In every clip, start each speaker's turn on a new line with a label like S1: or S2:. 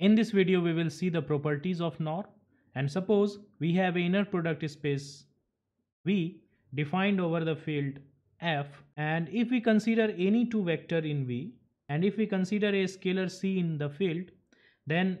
S1: In this video, we will see the properties of NOR and suppose we have inner product space V defined over the field F and if we consider any two vector in V and if we consider a scalar C in the field, then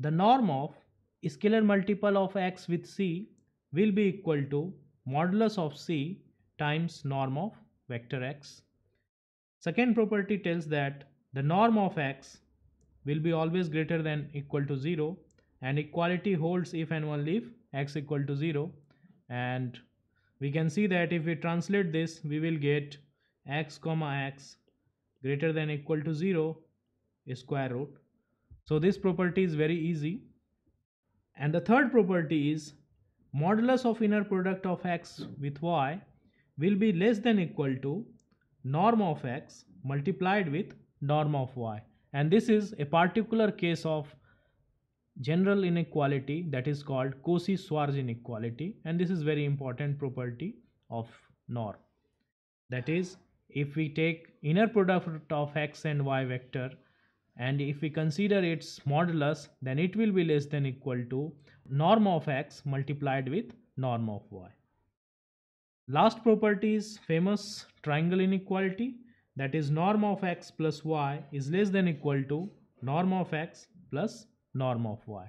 S1: the norm of scalar multiple of X with C will be equal to modulus of C times norm of vector X. Second property tells that the norm of X will be always greater than equal to 0 and equality holds if and only if x equal to 0 and we can see that if we translate this we will get x comma x greater than equal to 0 square root so this property is very easy and the third property is modulus of inner product of x with y will be less than equal to norm of x multiplied with norm of y and this is a particular case of general inequality that is called Cauchy-Schwarz inequality. And this is very important property of norm. That is, if we take inner product of x and y vector and if we consider its modulus, then it will be less than equal to norm of x multiplied with norm of y. Last property is famous triangle inequality that is norm of x plus y is less than equal to norm of x plus norm of y.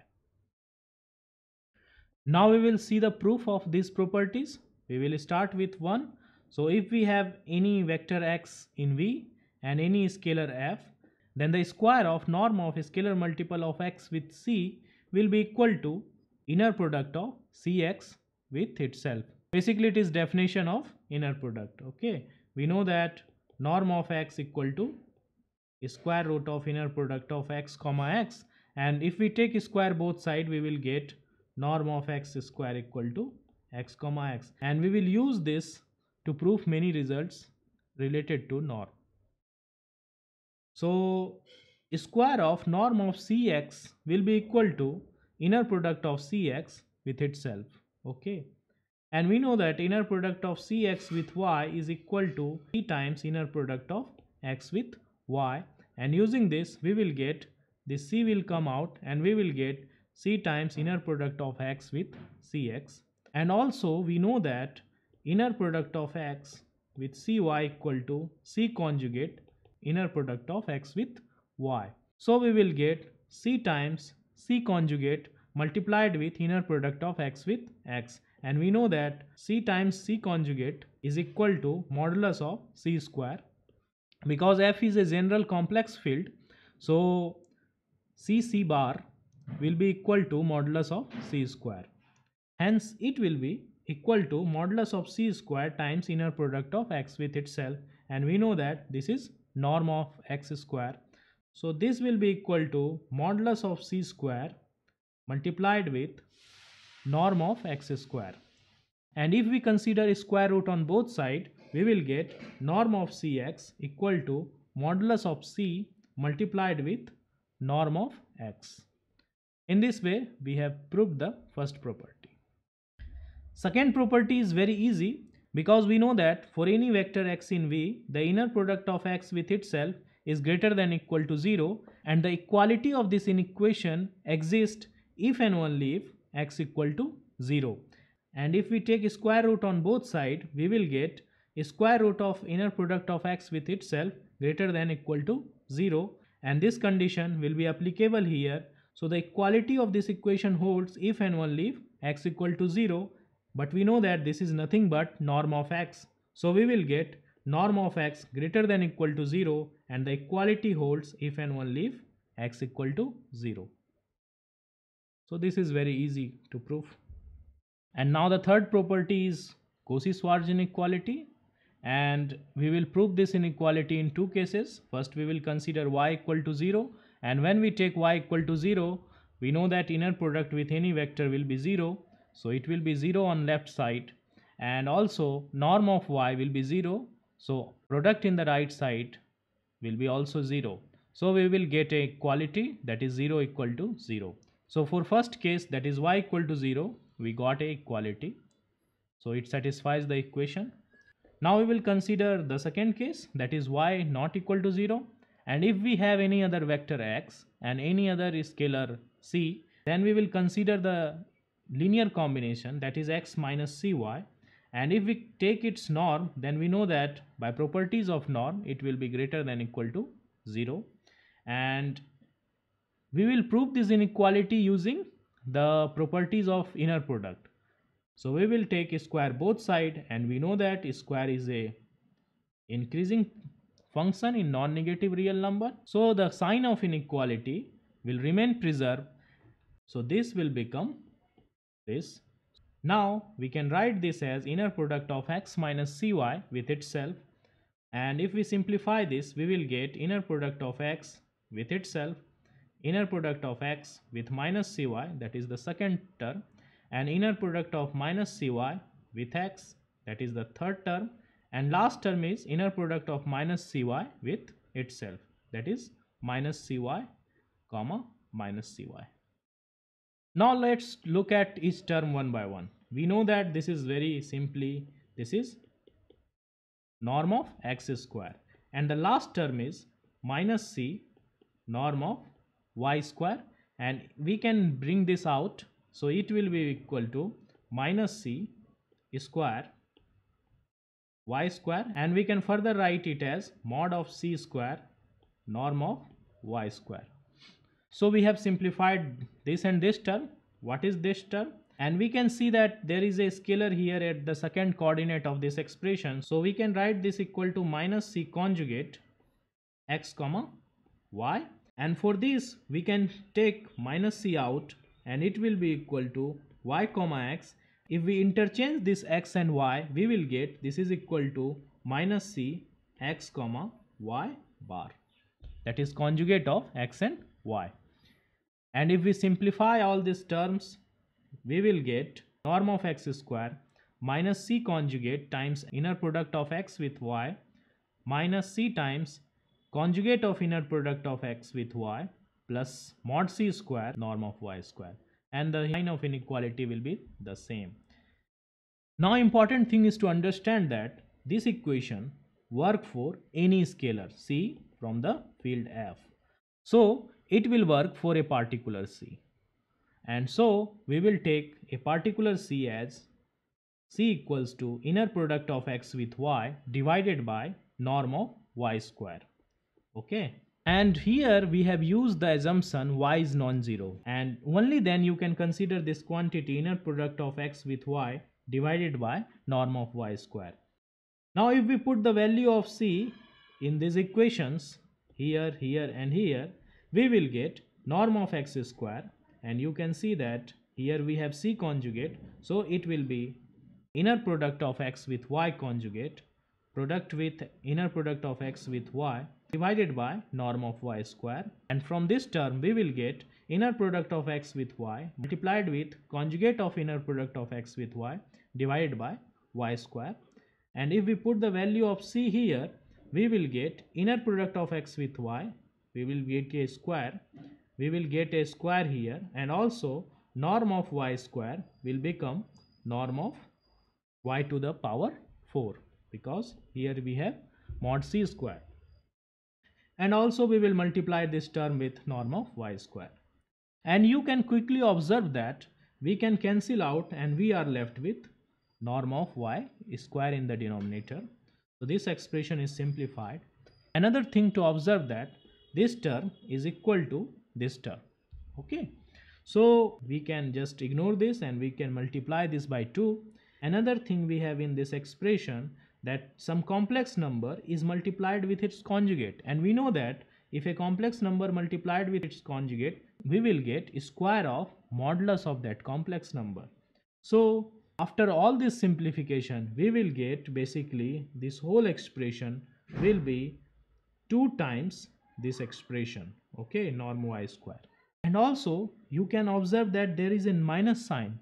S1: Now we will see the proof of these properties. We will start with 1. So if we have any vector x in V and any scalar f, then the square of norm of scalar multiple of x with c will be equal to inner product of cx with itself. Basically it is definition of inner product. Okay, we know that norm of x equal to square root of inner product of x comma x and if we take square both side we will get norm of x square equal to x comma x and we will use this to prove many results related to norm. So square of norm of cx will be equal to inner product of cx with itself okay and we know that inner product of Cx with y is equal to c times inner product of x with y. And using this, we will get this c will come out and we will get c times inner product of x with Cx. And also we know that inner product of x with cy equal to c conjugate inner product of x with y. So we will get c times c conjugate multiplied with inner product of x with x and we know that C times C conjugate is equal to modulus of C square because F is a general complex field. So C C bar will be equal to modulus of C square. Hence it will be equal to modulus of C square times inner product of X with itself. And we know that this is norm of X square. So this will be equal to modulus of C square multiplied with norm of x square. And if we consider square root on both sides, we will get norm of cx equal to modulus of c multiplied with norm of x. In this way, we have proved the first property. Second property is very easy because we know that for any vector x in V, the inner product of x with itself is greater than equal to 0 and the equality of this inequation exists if and only if x equal to 0 and if we take square root on both sides, we will get square root of inner product of x with itself greater than equal to 0 and this condition will be applicable here so the equality of this equation holds if and only if x equal to 0 but we know that this is nothing but norm of x so we will get norm of x greater than equal to 0 and the equality holds if and only if x equal to 0 so this is very easy to prove. And now the third property is Cauchy-Schwarz inequality. And we will prove this inequality in two cases. First, we will consider y equal to 0. And when we take y equal to 0, we know that inner product with any vector will be 0. So it will be 0 on left side. And also norm of y will be 0. So product in the right side will be also 0. So we will get a equality that is 0 equal to 0. So for first case that is y equal to 0 we got a equality. So it satisfies the equation. Now we will consider the second case that is y not equal to 0 and if we have any other vector x and any other scalar c then we will consider the linear combination that is x minus cy and if we take its norm then we know that by properties of norm it will be greater than equal to 0 and we will prove this inequality using the properties of inner product. So we will take square both side and we know that square is a increasing function in non-negative real number. So the sign of inequality will remain preserved. So this will become this. Now we can write this as inner product of x minus cy with itself. And if we simplify this, we will get inner product of x with itself inner product of x with minus cy that is the second term and inner product of minus cy with x that is the third term and last term is inner product of minus cy with itself that is minus cy comma minus cy. Now let's look at each term one by one. We know that this is very simply this is norm of x square and the last term is minus c norm of y square and we can bring this out so it will be equal to minus c square y square and we can further write it as mod of c square norm of y square. So we have simplified this and this term. What is this term? And we can see that there is a scalar here at the second coordinate of this expression. So we can write this equal to minus c conjugate x comma y and for this we can take minus c out and it will be equal to y comma x if we interchange this x and y we will get this is equal to minus c x comma y bar that is conjugate of x and y and if we simplify all these terms we will get norm of x square minus c conjugate times inner product of x with y minus c times conjugate of inner product of x with y plus mod c square norm of y square and the line of inequality will be the same. Now important thing is to understand that this equation work for any scalar c from the field f. So it will work for a particular c and so we will take a particular c as c equals to inner product of x with y divided by norm of y square okay and here we have used the assumption y is non-zero and only then you can consider this quantity inner product of x with y divided by norm of y square now if we put the value of c in these equations here here and here we will get norm of x square and you can see that here we have c conjugate so it will be inner product of x with y conjugate product with inner product of x with y divided by norm of y square and from this term we will get inner product of x with y multiplied with conjugate of inner product of x with y divided by y square and if we put the value of c here we will get inner product of x with y we will get a square we will get a square here and also norm of y square will become norm of y to the power 4 because here we have mod c square and also we will multiply this term with norm of y square. And you can quickly observe that we can cancel out and we are left with norm of y square in the denominator. So this expression is simplified. Another thing to observe that this term is equal to this term. Okay. So we can just ignore this and we can multiply this by 2. Another thing we have in this expression that some complex number is multiplied with its conjugate and we know that if a complex number multiplied with its conjugate we will get square of modulus of that complex number so after all this simplification we will get basically this whole expression will be 2 times this expression okay norm y square and also you can observe that there is a minus sign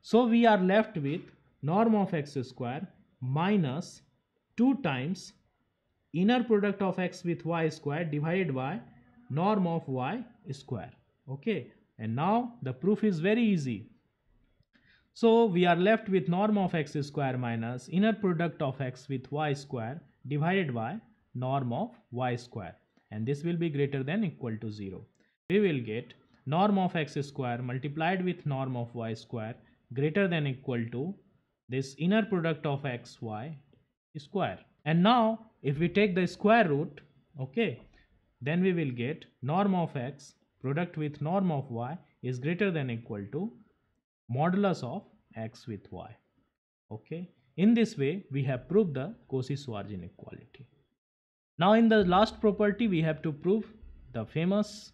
S1: so we are left with norm of x square minus 2 times inner product of x with y square divided by norm of y square okay and now the proof is very easy so we are left with norm of x square minus inner product of x with y square divided by norm of y square and this will be greater than equal to 0 we will get norm of x square multiplied with norm of y square greater than equal to this inner product of xy square and now if we take the square root okay then we will get norm of x product with norm of y is greater than equal to modulus of x with y okay in this way we have proved the Cauchy-Schwarz inequality now in the last property we have to prove the famous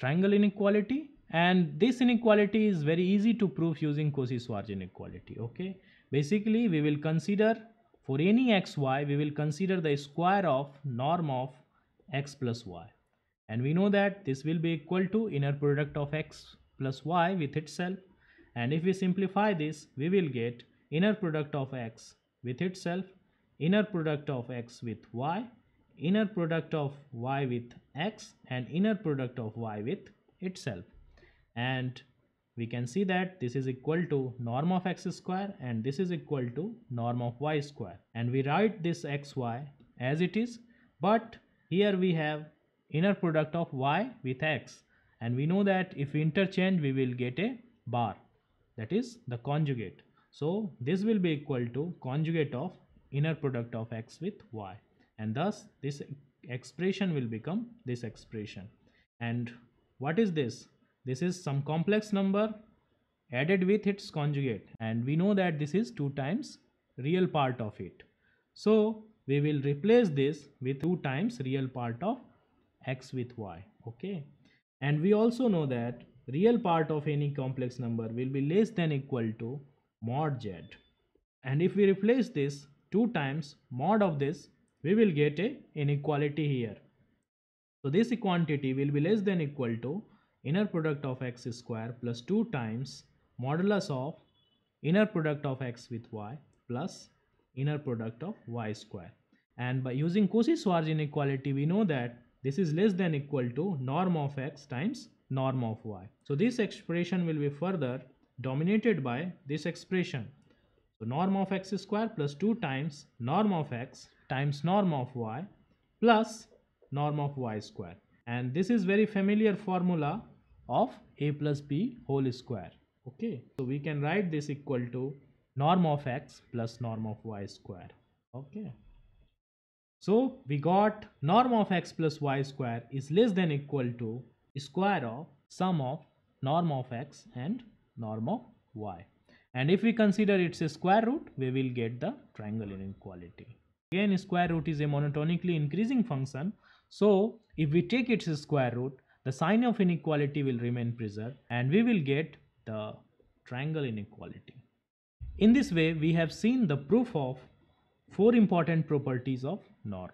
S1: triangle inequality and this inequality is very easy to prove using Cauchy-Schwarz inequality okay basically we will consider for any xy we will consider the square of norm of x plus y and we know that this will be equal to inner product of x plus y with itself and if we simplify this we will get inner product of x with itself inner product of x with y inner product of y with x and inner product of y with itself and we can see that this is equal to norm of x square and this is equal to norm of y square and we write this xy as it is but here we have inner product of y with x and we know that if we interchange we will get a bar that is the conjugate so this will be equal to conjugate of inner product of x with y and thus this expression will become this expression and what is this this is some complex number added with its conjugate and we know that this is 2 times real part of it. So we will replace this with 2 times real part of x with y okay and we also know that real part of any complex number will be less than equal to mod z and if we replace this 2 times mod of this we will get a inequality here so this quantity will be less than equal to inner product of x square plus 2 times modulus of inner product of x with y plus inner product of y square. And by using Cauchy-Schwarz inequality, we know that this is less than equal to norm of x times norm of y. So this expression will be further dominated by this expression. So norm of x square plus 2 times norm of x times norm of y plus norm of y square. And this is very familiar formula of a plus b whole square okay so we can write this equal to norm of x plus norm of y square okay so we got norm of x plus y square is less than equal to square of sum of norm of x and norm of y and if we consider its a square root we will get the triangle inequality again square root is a monotonically increasing function so if we take its square root the sign of inequality will remain preserved and we will get the triangle inequality. In this way, we have seen the proof of four important properties of norm.